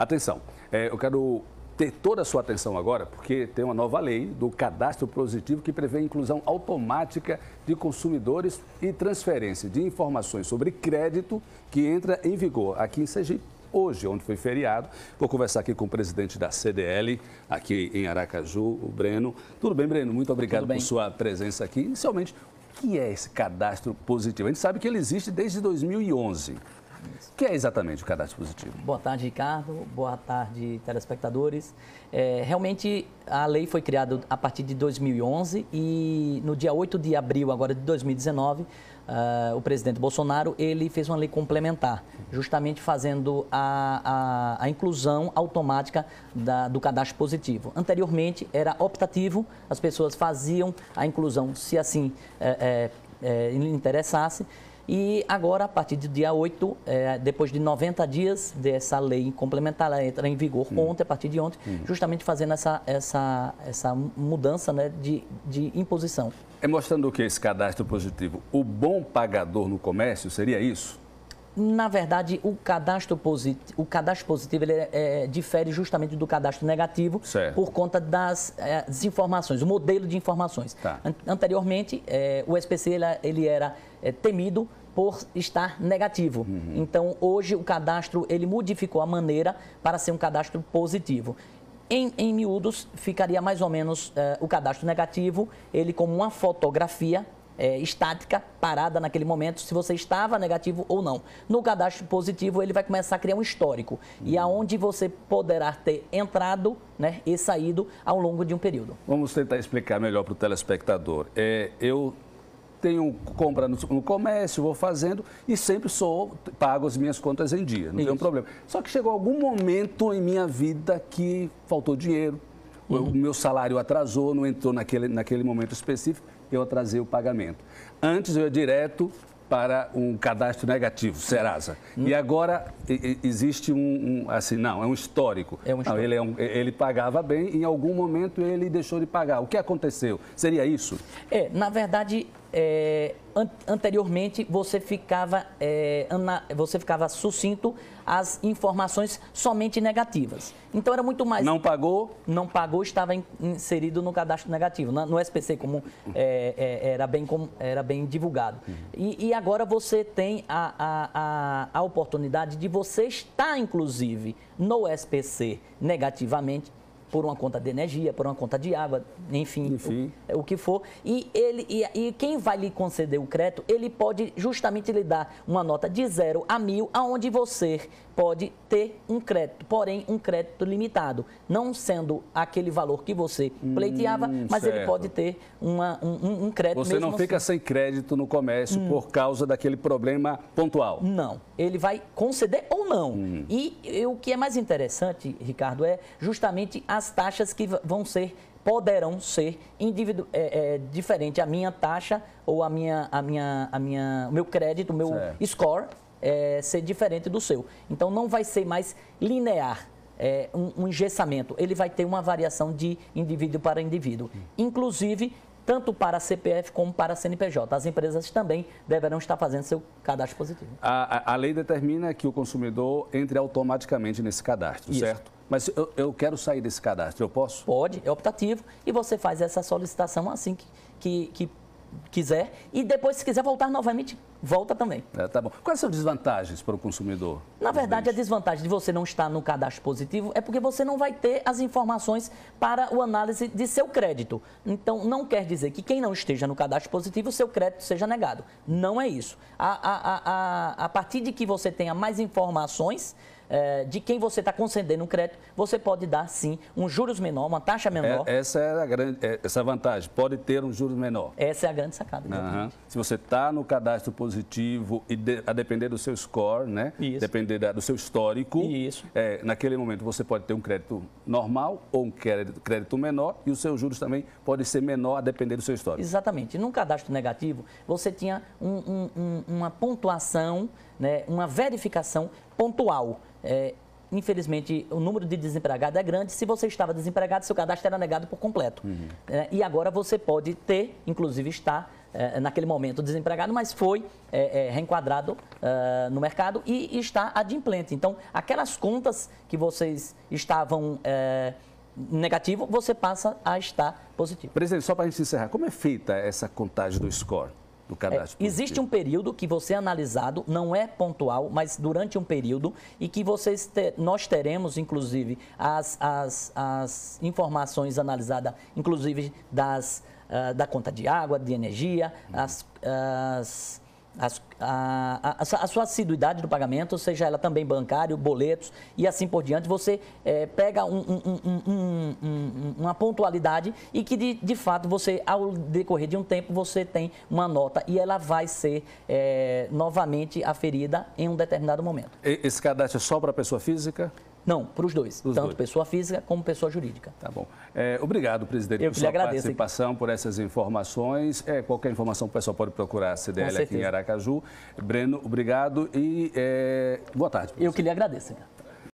Atenção, é, eu quero ter toda a sua atenção agora, porque tem uma nova lei do cadastro positivo que prevê a inclusão automática de consumidores e transferência de informações sobre crédito que entra em vigor aqui em Sergipe. Hoje, onde foi feriado, vou conversar aqui com o presidente da CDL, aqui em Aracaju, o Breno. Tudo bem, Breno? Muito obrigado por sua presença aqui. Inicialmente, o que é esse cadastro positivo? A gente sabe que ele existe desde 2011. O que é exatamente o cadastro é positivo? Boa tarde, Ricardo. Boa tarde, telespectadores. É, realmente, a lei foi criada a partir de 2011 e no dia 8 de abril agora de 2019, Uh, ah, o presidente Bolsonaro ele fez uma lei complementar, justamente fazendo a, a, a inclusão automática da, do cadastro positivo. Anteriormente era optativo, as pessoas faziam a inclusão se assim é, é, é, interessasse e agora, a partir do dia 8, é, depois de 90 dias dessa lei complementar, ela entra em vigor hum. ontem, a partir de ontem, hum. justamente fazendo essa, essa, essa mudança né, de, de imposição. É mostrando o que esse cadastro positivo? O bom pagador no comércio seria isso? Na verdade, o cadastro positivo, o cadastro positivo ele é, é, difere justamente do cadastro negativo certo. por conta das, é, das informações, o modelo de informações. Tá. Anteriormente, é, o SPC ele, ele era é, temido por estar negativo. Uhum. Então, hoje o cadastro ele modificou a maneira para ser um cadastro positivo. Em, em miúdos, ficaria mais ou menos eh, o cadastro negativo, ele como uma fotografia é, estática, parada naquele momento, se você estava negativo ou não. No cadastro positivo, ele vai começar a criar um histórico. Uhum. E aonde você poderá ter entrado né, e saído ao longo de um período. Vamos tentar explicar melhor para o telespectador. É, eu tenho compra no, no, comércio, vou fazendo e sempre sou, pago as minhas contas em dia, não tem problema. Só que chegou algum momento em minha vida que faltou dinheiro, uhum. o meu salário atrasou, não entrou naquele, naquele momento específico, eu atrasei o pagamento. Antes eu ia direto para um cadastro negativo, Serasa. Hum. E agora existe um, um, assim, não, é um histórico. É um histórico. Não, ele, é um, ele pagava bem, em algum momento ele deixou de pagar. O que aconteceu? Seria isso? É, na verdade, é, an anteriormente você ficava, é, você ficava sucinto às informações somente negativas. Então era muito mais. Não pagou? Não pagou, estava in inserido no cadastro negativo, na, no SPC, como é, é, era, bem, era bem divulgado. Uhum. E, e, agora você tem a, a, a, a oportunidade de você estar, inclusive, no SPC negativamente por uma conta de energia, por uma conta de água, enfim, enfim. O, é o, que for. E, ele, e, e, quem vai lhe conceder o crédito, ele pode justamente lhe dar uma nota de zero a mil, aonde você pode ter um crédito, porém um crédito limitado, não sendo aquele valor que você hum, pleiteava, hum, mas certo. ele pode ter uma, um, um, crédito. Você não fica assim. sem crédito no comércio hum. por causa daquele problema pontual? Não, ele vai conceder ou não. Hum. E, e o que é mais interessante, Ricardo, é justamente as taxas que vão ser poderão ser indivíduo é, é, diferente a minha taxa ou a minha, a minha, a minha, o meu crédito, o meu certo. score é, ser diferente do seu. Então não vai ser mais linear. É, um, um engessamento, ele vai ter uma variação de indivíduo para indivíduo. Inclusive, tanto para a CPF como para a CNPJ. As empresas também deverão estar fazendo seu cadastro positivo. A, a, a lei determina que o consumidor entre automaticamente nesse cadastro, Isso. certo? Mas eu, eu, quero sair desse cadastro, eu posso? Pode, é optativo e você faz essa solicitação assim que, que, que quiser e depois, se quiser voltar novamente, volta também. É, tá bom. Quais são as desvantagens para o consumidor? Na verdade, a desvantagem de você não estar no cadastro positivo é porque você não vai ter as informações para o análise de seu crédito. Então, não quer dizer que quem não esteja no cadastro positivo, seu crédito seja negado. Não é isso. A, a, a, a, a partir de que você tenha mais informações é, de quem você está concedendo um crédito, você pode dar sim um juros menor, uma taxa é, menor. É, é, essa é a grande essa vantagem, pode ter um juros menor. Essa é a grande sacada. Uhum. Se você está no cadastro positivo e de, a depender do seu score, né? Isso. Depender da, do seu histórico. Isso. É, naquele momento você pode ter um crédito normal ou um crédito, crédito menor e os seus juros também pode ser menor a depender do seu histórico. Exatamente. Num cadastro negativo, você tinha um, um, um, uma pontuação né, uma verificação pontual. É, infelizmente, o número de desempregados é grande. Se você estava desempregado, seu cadastro era negado por completo. Uhum. É, e agora você pode ter, inclusive estar, é, naquele momento desempregado, mas foi é, é, reenquadrado é, no mercado e, e está adimplente. Então, aquelas contas que vocês estavam é, negativo, você passa a estar positivo. Presidente, só para a gente encerrar, como é feita essa contagem do score? do cadastro. É, existe um período que você é analisado, não é pontual, mas durante um período, e que vocês te, nós teremos, inclusive, as, as, as informações analisadas, inclusive das, uh, da conta de água, de energia, uhum. as, as a, a, a, sua assiduidade do pagamento, seja ela também bancário, boletos e assim por diante, você é, pega um, um, um, uma pontualidade e que de, de fato você, ao decorrer de um tempo, você tem uma nota e ela vai ser é, novamente aferida em um determinado momento. Esse cadastro é só para pessoa física? Não, para os dois, os tanto dois. pessoa física como pessoa jurídica. Tá bom. É, obrigado, presidente, Eu por sua agradeço, participação, por essas informações. É, qualquer informação o pessoal pode procurar a CDL aqui em Aracaju. Breno, obrigado e é, boa tarde. Eu que lhe agradeço.